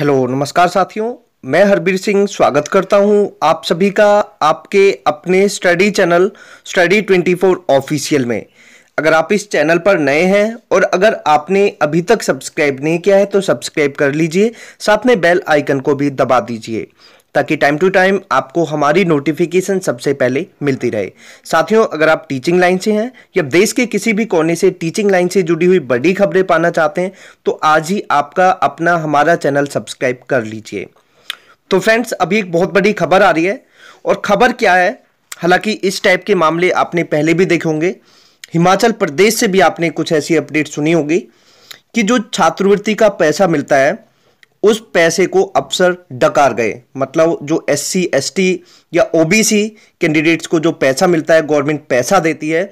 hello नमस्कार साथियों मैं हरबीर सिंह स्वागत करता हूं आप सभी का आपके अपने स्टडी चैनल स्टडी 24 ऑफिशियल में अगर आप इस चैनल पर नए हैं और अगर आपने अभी तक सब्सक्राइब नहीं किया है तो सब्सक्राइब कर लीजिए साथ में बेल आइकन को भी दबा दीजिए ताकि टाइम टू टाइम आपको हमारी नोटिफिकेशन सबसे पहले मिलती रहे साथियों अगर आप टीचिंग लाइन से हैं या देश के किसी भी कोने से टीचिंग लाइन से जुड़ी हुई बड़ी खबरें पाना चाहते हैं तो आज ही आपका अपना हमारा चैनल सब्सक्राइब कर लीजिए तो फ्रेंड्स अभी एक बहुत बड़ी खबर आ रही है और खबर क्या है हालांकि इस टाइप के मामले आपने पहले भी देखे होंगे हिमाचल प्रदेश से भी आपने कुछ ऐसी अपडेट सुनी होगी कि जो छात्रवृत्ति का पैसा मिलता है उस पैसे को अफसर डकार गए मतलब जो एस सी एस टी या ओ बी सी कैंडिडेट्स को जो पैसा मिलता है गवर्नमेंट पैसा देती है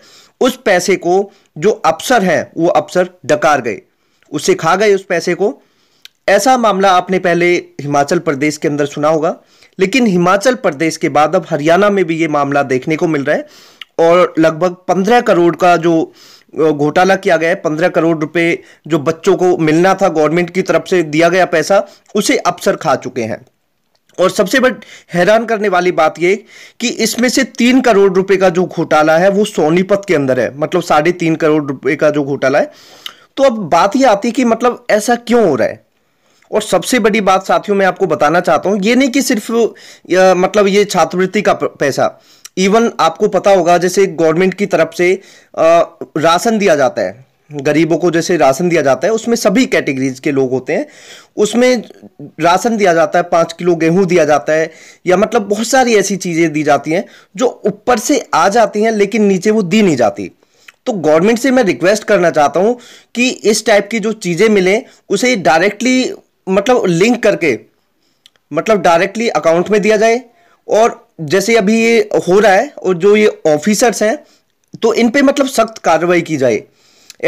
उस पैसे को जो अफसर हैं वो अफसर डकार गए उससे खा गए उस पैसे को ऐसा मामला आपने पहले हिमाचल प्रदेश के अंदर सुना होगा लेकिन हिमाचल प्रदेश के बाद अब हरियाणा में भी ये मामला देखने को मिल रहा है और लगभग पंद्रह करोड़ का जो घोटाला किया गया है पंद्रह करोड़ रुपए जो बच्चों को मिलना था गवर्नमेंट की तरफ से दिया गया पैसा उसे अफसर खा चुके हैं और सबसे बड़ी हैरान करने वाली बात यह कि इसमें से तीन करोड़ रुपए का जो घोटाला है वो सोनीपत के अंदर है मतलब साढ़े तीन करोड़ रुपए का जो घोटाला है तो अब बात यह आती है कि मतलब ऐसा क्यों हो रहा है और सबसे बड़ी बात साथियों मैं आपको बताना चाहता हूं ये नहीं कि सिर्फ मतलब ये छात्रवृत्ति का पैसा इवन आपको पता होगा जैसे गवर्नमेंट की तरफ से राशन दिया जाता है गरीबों को जैसे राशन दिया जाता है उसमें सभी कैटेगरीज के लोग होते हैं उसमें राशन दिया जाता है पाँच किलो गेहूं दिया जाता है या मतलब बहुत सारी ऐसी चीज़ें दी जाती हैं जो ऊपर से आ जाती हैं लेकिन नीचे वो दी नहीं जाती तो गवर्नमेंट से मैं रिक्वेस्ट करना चाहता हूँ कि इस टाइप की जो चीज़ें मिलें उसे डायरेक्टली मतलब लिंक करके मतलब डायरेक्टली अकाउंट में दिया जाए और जैसे अभी ये हो रहा है और जो ये ऑफिसर्स हैं तो इन पे मतलब सख्त कार्रवाई की जाए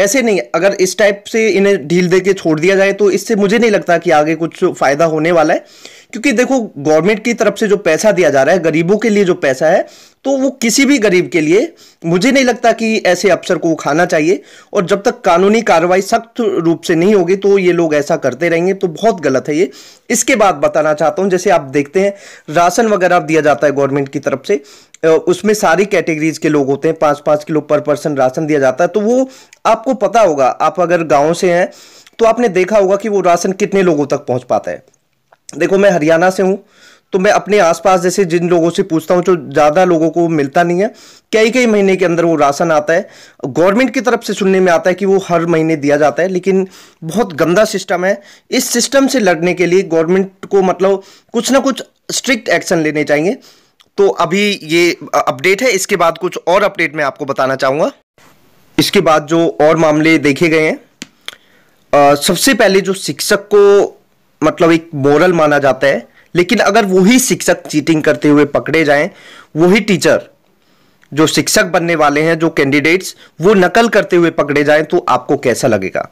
ऐसे नहीं अगर इस टाइप से इन्हें ढील दे के छोड़ दिया जाए तो इससे मुझे नहीं लगता कि आगे कुछ फ़ायदा होने वाला है क्योंकि देखो गवर्नमेंट की तरफ से जो पैसा दिया जा रहा है गरीबों के लिए जो पैसा है तो वो किसी भी गरीब के लिए मुझे नहीं लगता कि ऐसे अफसर को खाना चाहिए और जब तक कानूनी कार्रवाई सख्त रूप से नहीं होगी तो ये लोग ऐसा करते रहेंगे तो बहुत गलत है ये इसके बाद बताना चाहता हूँ जैसे आप देखते हैं राशन वगैरह दिया जाता है गवर्नमेंट की तरफ से उसमें सारी कैटेगरीज के लोग होते हैं पाँच पाँच किलो पर पर्सन राशन दिया जाता है तो वो आपको पता होगा आप अगर गाँव से हैं तो आपने देखा होगा कि वो राशन कितने लोगों तक पहुँच पाता है देखो मैं हरियाणा से हूँ तो मैं अपने आसपास जैसे जिन लोगों से पूछता हूँ जो ज़्यादा लोगों को मिलता नहीं है कई कई महीने के अंदर वो राशन आता है गवर्नमेंट की तरफ से सुनने में आता है कि वो हर महीने दिया जाता है लेकिन बहुत गंदा सिस्टम है इस सिस्टम से लड़ने के लिए गवर्नमेंट को मतलब कुछ ना कुछ स्ट्रिक्ट एक्शन लेने चाहिए तो अभी ये अपडेट है इसके बाद कुछ और अपडेट मैं आपको बताना चाहूँगा इसके बाद जो और मामले देखे गए हैं सबसे पहले जो शिक्षक को मतलब एक मोरल माना जाता है लेकिन अगर वही शिक्षक चीटिंग करते हुए पकड़े जाएं वही टीचर जो शिक्षक बनने वाले हैं जो कैंडिडेट्स वो नकल करते हुए पकड़े जाएं तो आपको कैसा लगेगा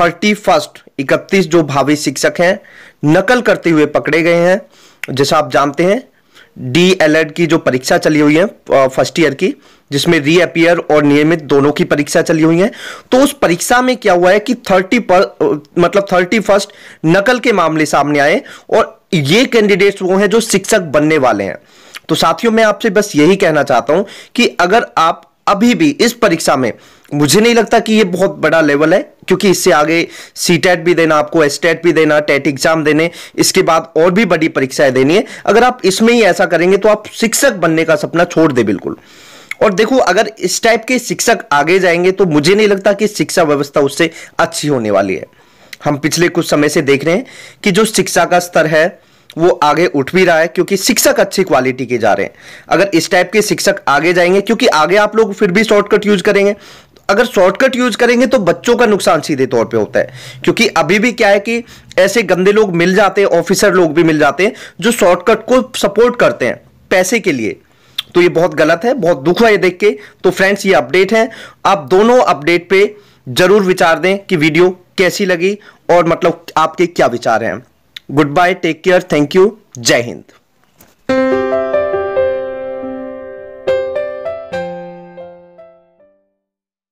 थर्टी फर्स्ट इकतीस जो भावी शिक्षक हैं नकल करते हुए पकड़े गए हैं जैसा आप जानते हैं डी एल की जो परीक्षा चली हुई है फर्स्ट ईयर की जिसमें रीअपियर और नियमित दोनों की परीक्षा चली हुई है तो उस परीक्षा में क्या हुआ है कि थर्टी पर मतलब थर्टी फर्स्ट नकल के मामले सामने आए और ये कैंडिडेट्स वो हैं जो शिक्षक बनने वाले हैं तो साथियों मैं आपसे बस यही कहना चाहता हूं कि अगर आप अभी भी इस परीक्षा में मुझे नहीं लगता कि ये बहुत बड़ा लेवल है क्योंकि इससे आगे सी टेट e भी देना आपको एस टेट e भी देना टेट एग्जाम e देने इसके बाद और भी बड़ी परीक्षाएं देनी है अगर आप इसमें ही ऐसा करेंगे तो आप शिक्षक बनने का सपना छोड़ दे बिल्कुल और देखो अगर इस टाइप के शिक्षक आगे जाएंगे तो मुझे नहीं लगता कि शिक्षा व्यवस्था उससे अच्छी होने वाली है हम पिछले कुछ समय से देख रहे हैं कि जो शिक्षा का स्तर है वो आगे उठ भी रहा है क्योंकि शिक्षक अच्छी क्वालिटी के जा रहे हैं अगर इस टाइप के शिक्षक आगे जाएंगे क्योंकि आगे आप लोग फिर भी शॉर्टकट यूज करेंगे अगर शॉर्टकट यूज करेंगे तो बच्चों का नुकसान सीधे तौर पे होता है क्योंकि अभी भी क्या है कि ऐसे गंदे लोग मिल जाते हैं ऑफिसर लोग भी मिल जाते हैं जो शॉर्टकट को सपोर्ट करते हैं पैसे के लिए तो ये बहुत गलत है बहुत दुख है ये देख के तो फ्रेंड्स ये अपडेट है आप दोनों अपडेट पे जरूर विचार दें कि वीडियो कैसी लगी और मतलब आपके क्या विचार हैं good bye take care thank you जय हिंद